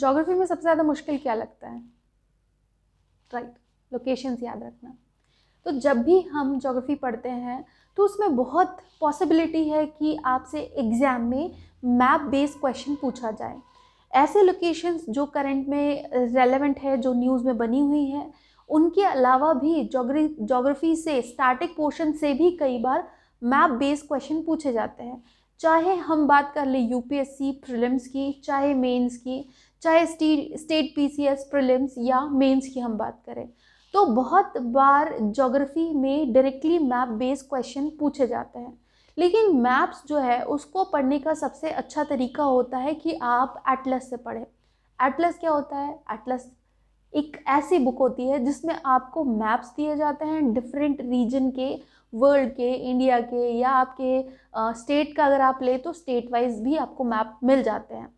geography में सबसे ज़्यादा मुश्किल क्या लगता है राइट लोकेशंस याद रखना तो जब भी हम जोग्राफी पढ़ते हैं तो उसमें बहुत पॉसिबिलिटी है कि आपसे एग्ज़ाम में मैप बेस्ड क्वेश्चन पूछा जाए ऐसे लोकेशंस जो करंट में रेलेवेंट है जो न्यूज़ में बनी हुई है उनके अलावा भी जोग्राफी से स्टैटिक पोर्शन से भी कई बार मैप बेस्ड क्वेश्चन पूछे जाते हैं चाहे हम बात कर ले यूपीएससी प्रीलिम्स की चाहे मेंस की चाहे स्टेट पीसीएस प्रीलिम्स या मेंस की हम बात करें तो बहुत बार जोग्राफी में डायरेक्टली मैप बेस्ड क्वेश्चन पूछे जाते हैं लेकिन मैप्स जो है उसको पढ़ने का सबसे अच्छा तरीका होता है कि आप एटलस से पढ़ें एटलस क्या होता है एटलस एक ऐसी बुक होती है जिसमें आपको मैप्स दिए जाते हैं डिफरेंट रीजन के वर्ल्ड के इंडिया के या आपके स्टेट का अगर आप लें तो स्टेट वाइज भी आपको मैप मिल जाते हैं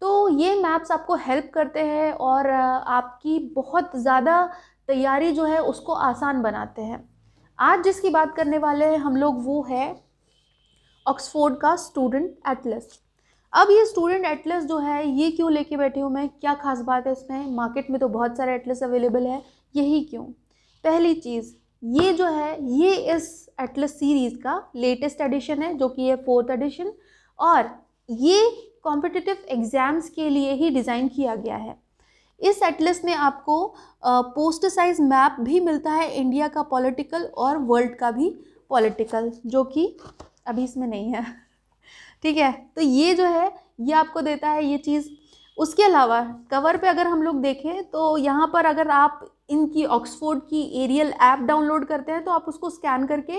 तो ये मैप्स आपको हेल्प करते हैं और आपकी बहुत ज़्यादा तैयारी जो है उसको आसान बनाते हैं आज जिसकी बात करने वाले हैं हम लोग वो है ऑक्सफोर्ड का स्टूडेंट एटलस अब ये स्टूडेंट एटलस जो है ये क्यों लेके बैठी हूँ मैं क्या खास बात है इसमें मार्केट में तो बहुत सारे एटलस अवेलेबल है यही क्यों पहली चीज़ ये जो है ये इस एटलस सीरीज़ का लेटेस्ट एडिशन है जो कि है फोर्थ एडिशन और ये कॉम्पिटिटिव एग्ज़ाम्स के लिए ही डिज़ाइन किया गया है इस एटलस में आपको पोस्ट साइज मैप भी मिलता है इंडिया का पॉलिटिकल और वर्ल्ड का भी पॉलिटिकल जो कि अभी इसमें नहीं है ठीक है तो ये जो है ये आपको देता है ये चीज़ उसके अलावा कवर पे अगर हम लोग देखें तो यहाँ पर अगर आप इनकी ऑक्सफोर्ड की एरियल ऐप डाउनलोड करते हैं तो आप उसको स्कैन करके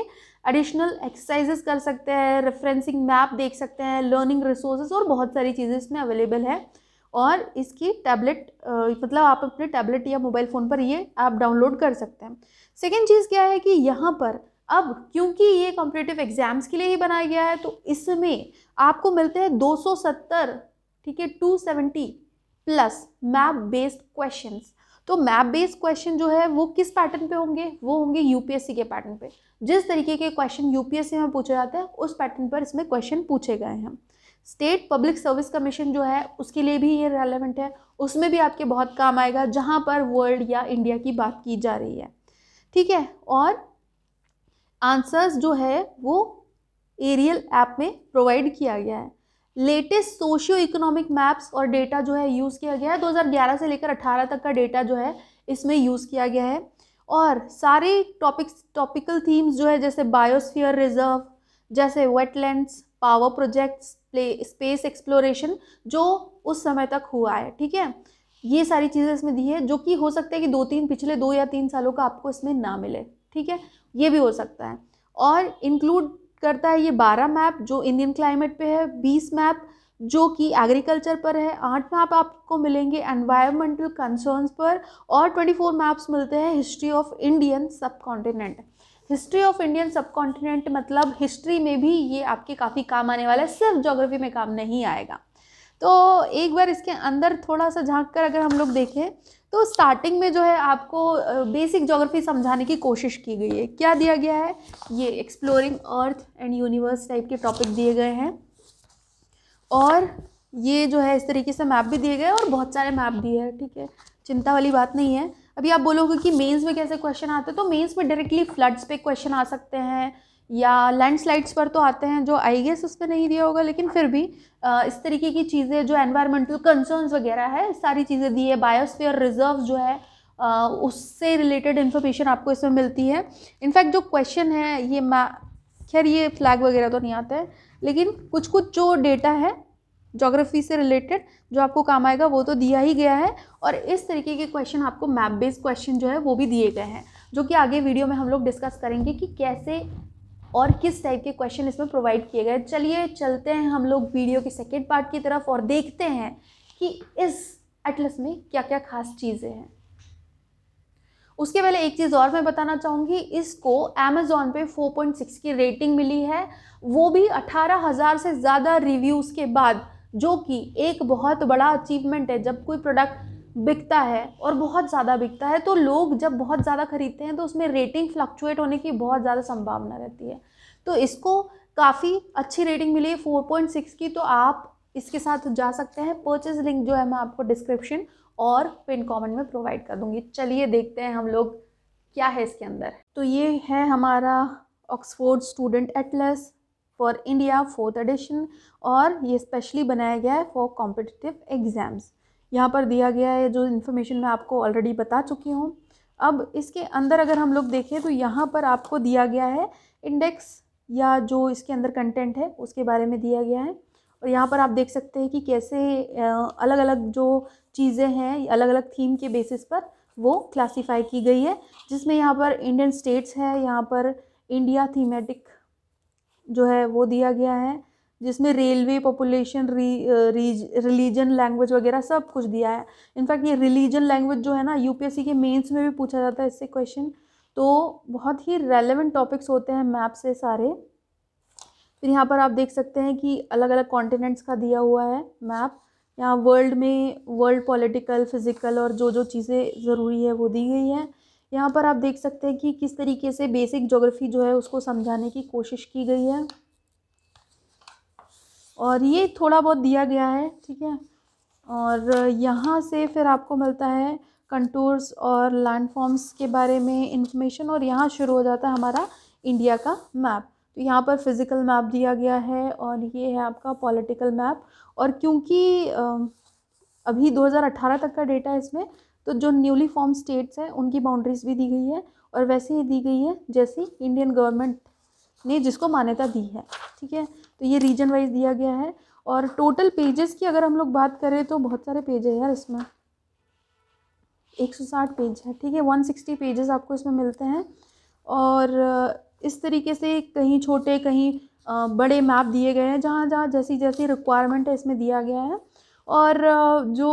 एडिशनल एक्सरसाइजेस कर सकते हैं रेफरेंसिंग मैप देख सकते हैं लर्निंग रिसोर्सेज और बहुत सारी चीज़ें इसमें अवेलेबल है और इसकी टैबलेट मतलब आप अपने टैबलेट या मोबाइल फ़ोन पर ये ऐप डाउनलोड कर सकते हैं सेकेंड चीज़ क्या है कि यहाँ पर अब क्योंकि ये कॉम्पिटेटिव एग्ज़ाम्स के लिए ही बनाया गया है तो इसमें आपको मिलते हैं 270 ठीक है two seventy plus map based question तो मैप बेस्ड क्वेश्चन जो है वो किस पैटर्न पे होंगे वो होंगे यूपीएससी के पैटर्न पे जिस तरीके के क्वेश्चन यूपीएससी में पूछे जाते हैं उस पैटर्न पर इसमें क्वेश्चन पूछे गए हैं स्टेट पब्लिक सर्विस कमीशन जो है उसके लिए भी ये रेलिवेंट है उसमें भी आपके बहुत काम आएगा जहाँ पर वर्ल्ड या इंडिया की बात की जा रही है ठीक है और आंसर्स जो है वो एरियल ऐप में प्रोवाइड किया गया है लेटेस्ट सोशियो इकोनॉमिक मैप्स और डेटा जो है यूज़ किया गया है 2011 से लेकर 18 तक का डेटा जो है इसमें यूज़ किया गया है और सारे टॉपिक्स टॉपिकल थीम्स जो है जैसे बायोस्फीयर रिजर्व जैसे wetlands power projects play space exploration जो उस समय तक हुआ है ठीक है ये सारी चीज़ें इसमें दी है जो कि हो सकता है कि दो तीन पिछले दो या तीन सालों का आपको इसमें ना मिले ठीक है ये भी हो सकता है और इंक्लूड करता है ये बारह मैप जो इंडियन क्लाइमेट पे है बीस मैप जो कि एग्रीकल्चर पर है आठ मैप आपको मिलेंगे एनवायरमेंटल कंसर्न्स पर और ट्वेंटी फोर मैप्स मिलते हैं history of Indian subcontinent history of Indian subcontinent मतलब हिस्ट्री में भी ये आपके काफ़ी काम आने वाला है सिर्फ जोग्राफी में काम नहीं आएगा तो एक बार इसके अंदर थोड़ा सा झांक कर अगर हम लोग देखें तो स्टार्टिंग में जो है आपको बेसिक जोग्राफी समझाने की कोशिश की गई है क्या दिया गया है ये exploring earth and universe type के टॉपिक दिए गए हैं और ये जो है इस तरीके से मैप भी दिए गए और बहुत सारे मैप दिए हैं ठीक है चिंता वाली बात नहीं है अभी आप बोलोगे कि मेंस में कैसे क्वेश्चन आते हैं तो मेंस में डायरेक्टली फ्लड्स पे क्वेश्चन आ सकते हैं या लैंडस्लाइड्स पर तो आते हैं जो आई गेस उस पर नहीं दिया होगा लेकिन फिर भी इस तरीके की चीज़ें जो एनवायरमेंटल कंसर्न्स वगैरह है सारी चीज़ें दी है बायोस्फीयर रिजर्व जो है उससे रिलेटेड इन्फॉर्मेशन आपको इसमें मिलती है इनफैक्ट जो क्वेश्चन है ये मैं खैर ये फ्लैग वगैरह तो नहीं आते हैं लेकिन कुछ कुछ जो डेटा है जोग्राफी से रिलेटेड जो आपको काम आएगा वो तो दिया ही गया है और इस तरीके के क्वेश्चन आपको मैप बेस्ड क्वेश्चन जो है वो भी दिए गए हैं जो कि आगे वीडियो में हम लोग डिस्कस करेंगे कि कैसे और किस टाइप के क्वेश्चन इसमें प्रोवाइड किए गए चलिए चलते हैं हम लोग वीडियो के सेकेंड पार्ट की तरफ और देखते हैं कि इस एटलस में क्या क्या खास चीज़ें हैं उसके पहले एक चीज़ और मैं बताना चाहूँगी इसको अमेजोन पे 4.6 की रेटिंग मिली है वो भी 18,000 से ज़्यादा रिव्यूज़ के बाद जो कि एक बहुत बड़ा अचीवमेंट है जब कोई प्रोडक्ट बिकता है और बहुत ज़्यादा बिकता है तो लोग जब बहुत ज़्यादा खरीदते हैं तो उसमें रेटिंग फ्लक्चुएट होने की बहुत ज़्यादा संभावना रहती है तो इसको काफ़ी अच्छी रेटिंग मिली है फोर पॉइंट सिक्स की तो आप इसके साथ जा सकते हैं परचेज लिंक जो है मैं आपको डिस्क्रिप्शन और पिन कॉमेंट में प्रोवाइड कर दूँगी चलिए देखते हैं हम लोग क्या है इसके अंदर तो ये है हमारा Oxford student atlas for India fourth edition और ये स्पेशली बनाया गया है फॉर कॉम्पिटिटिव एग्ज़ाम्स यहाँ पर दिया गया है जो इन्फॉर्मेशन मैं आपको ऑलरेडी बता चुकी हूँ अब इसके अंदर अगर हम लोग देखें तो यहाँ पर आपको दिया गया है इंडेक्स या जो इसके अंदर कंटेंट है उसके बारे में दिया गया है और यहाँ पर आप देख सकते हैं कि कैसे अलग अलग जो चीज़ें हैं अलग अलग थीम के बेसिस पर वो क्लासिफाई की गई है जिसमें यहाँ पर इंडियन स्टेट्स है यहाँ पर इंडिया थीमेटिक जो है वो दिया गया है जिसमें रेलवे पॉपुलेशन रिलीजन लैंग्वेज वगैरह सब कुछ दिया है इनफैक्ट ये रिलीजन लैंग्वेज जो है ना यूपीएससी के मेंस में भी पूछा जाता है इससे क्वेश्चन तो बहुत ही रेलेवेंट टॉपिक्स होते हैं मैप से सारे फिर यहाँ पर आप देख सकते हैं कि अलग अलग कॉन्टिनेंट्स का दिया हुआ है मैप यहाँ वर्ल्ड में वर्ल्ड पॉलिटिकल फिजिकल और जो जो चीज़ें ज़रूरी है वो दी गई हैं यहाँ पर आप देख सकते हैं कि किस तरीके से बेसिक जोग्राफी जो है उसको समझाने की कोशिश की गई है और ये थोड़ा बहुत दिया गया है ठीक है और यहाँ से फिर आपको मिलता है कंटूर्स और लैंडफॉर्म्स के बारे में इंफॉर्मेशन और यहाँ शुरू हो जाता है हमारा इंडिया का मैप तो यहाँ पर फिज़िकल मैप दिया गया है और ये है आपका पॉलिटिकल मैप और क्योंकि अभी 2018 तक का डेटा है इसमें तो जो न्यूली फॉर्म स्टेट्स हैं उनकी बाउंड्रीज भी दी गई है और वैसे ही दी गई है जैसी इंडियन गवर्नमेंट ने जिसको मान्यता दी है ठीक है तो ये रीजन वाइज दिया गया है और टोटल पेजेस की अगर हम लोग बात करें तो बहुत सारे पेज है यार इसमें 160 पेज है ठीक है 160 पेजेस आपको इसमें मिलते हैं और इस तरीके से कहीं छोटे कहीं बड़े मैप दिए गए हैं जहाँ जहाँ जैसी जैसी रिक्वायरमेंट है इसमें दिया गया है और जो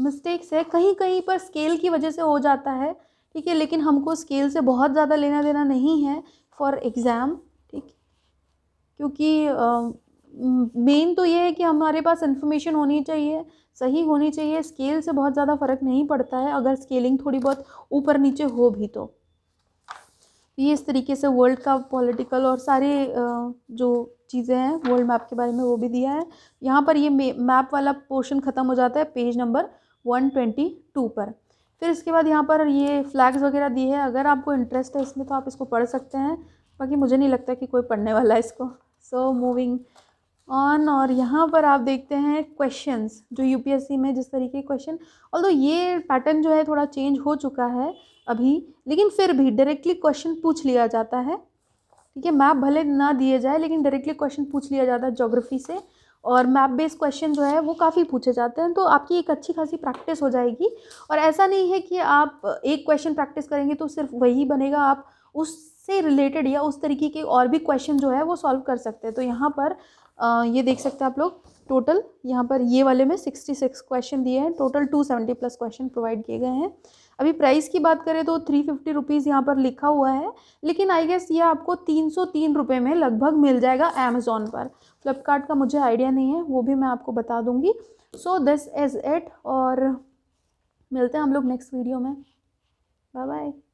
मिस्टेक्स है कहीं कहीं पर स्केल की वजह से हो जाता है ठीक है लेकिन हमको स्केल से बहुत ज़्यादा लेना देना नहीं है फॉर एग्ज़ाम क्योंकि मेन तो ये है कि हमारे पास इन्फॉर्मेशन होनी चाहिए सही होनी चाहिए स्केल से बहुत ज़्यादा फ़र्क नहीं पड़ता है अगर स्केलिंग थोड़ी बहुत ऊपर नीचे हो भी तो ये इस तरीके से वर्ल्ड का पॉलिटिकल और सारे जो चीज़ें हैं वर्ल्ड मैप के बारे में वो भी दिया है यहाँ पर ये मैप वाला पोर्शन ख़त्म हो जाता है page number one twenty two पर फिर इसके बाद यहाँ पर ये फ्लैग्स वगैरह दिए हैं अगर आपको इंटरेस्ट है इसमें तो आप इसको पढ़ सकते हैं बाकी मुझे नहीं लगता कि कोई पढ़ने वाला है इसको सो मूविंग ऑन और यहाँ पर आप देखते हैं क्वेश्चंस जो यूपीएससी में जिस तरीके के क्वेश्चन ऑल ये पैटर्न जो है थोड़ा चेंज हो चुका है अभी लेकिन फिर भी डायरेक्टली क्वेश्चन पूछ लिया जाता है ठीक है मैप भले ना दिए जाए लेकिन डायरेक्टली क्वेश्चन पूछ लिया जाता है जोग्राफी से और मैप बेस्ड क्वेश्चन जो है वो काफ़ी पूछे जाते हैं तो आपकी एक अच्छी खासी प्रैक्टिस हो जाएगी और ऐसा नहीं है कि आप एक क्वेश्चन प्रैक्टिस करेंगे तो सिर्फ वही बनेगा आप उस से रिलेटेड या उस तरीके के और भी क्वेश्चन जो है वो सॉल्व कर सकते हैं तो यहाँ पर आ, ये देख सकते हैं आप लोग टोटल यहाँ पर ये वाले में सिक्सटी सिक्स क्वेश्चन दिए हैं total two seventy plus question provide किए गए हैं अभी प्राइस की बात करें तो थ्री फिफ्टी रुपीज़ यहाँ पर लिखा हुआ है लेकिन आई गेस ये आपको तीन सौ तीन रुपये में लगभग मिल जाएगा अमेज़ोन पर फ्लिपकार्ट का मुझे आइडिया नहीं है वो भी मैं आपको बता दूँगी सो दिस इज़ इट और मिलते हैं हम लोग नेक्स्ट वीडियो में बाय बाय